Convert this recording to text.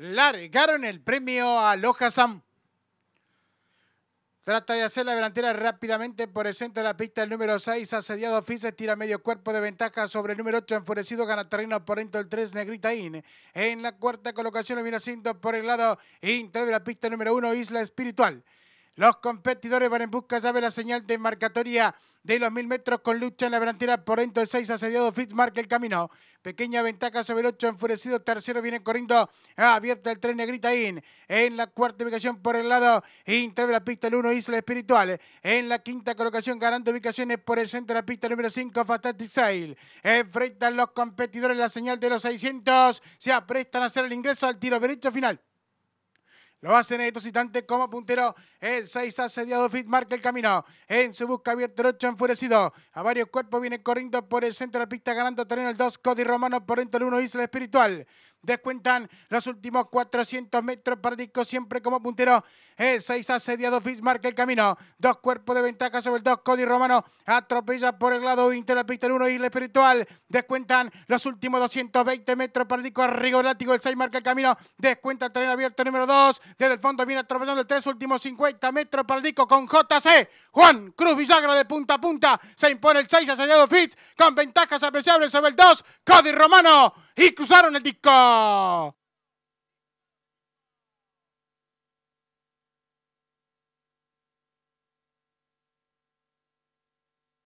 largaron el premio a Lojasam. Trata de hacer la delantera rápidamente por el centro de la pista. El número 6, asediado Fises, tira medio cuerpo de ventaja sobre el número 8, enfurecido, gana terreno por dentro del 3, Negrita In. En la cuarta colocación, lo viene haciendo por el lado interior de la pista número 1, Isla Espiritual. Los competidores van en busca, sabe la señal de marcatoria de los mil metros con lucha en la delantera por dentro el 6 asediado Fitzmark el camino. Pequeña ventaja sobre el 8 enfurecido. Tercero viene corriendo. Ah, abierta el tren Negrita In. En la cuarta ubicación por el lado Intrave la pista el 1 Isla Espiritual. En la quinta colocación ganando ubicaciones por el centro de la pista número 5 Fantastic Sail. Enfrentan los competidores la señal de los 600. Se aprestan a hacer el ingreso al tiro derecho final. Lo hacen estos instantes como puntero. El 6 asediado Fit marca el camino. En su busca abierto el 8 enfurecido. A varios cuerpos viene corriendo por el centro de la pista, ganando terreno el 2. Cody Romano por dentro el 1, Isla Espiritual. Descuentan los últimos 400 metros para siempre como puntero. El 6 asediado Fitz marca el camino. Dos cuerpos de ventaja sobre el 2. Cody Romano atropella por el lado de la pista el 1, Isla Espiritual. Descuentan los últimos 220 metros para Disco El 6 marca el camino. Descuenta el terreno abierto número 2. Desde el fondo viene atropellando el tres últimos 50 metros para el disco con JC. Juan Cruz Bisagra de punta a punta. Se impone el 6 asediado Fitz con ventajas apreciables sobre el 2. Cody Romano. Y cruzaron el disco.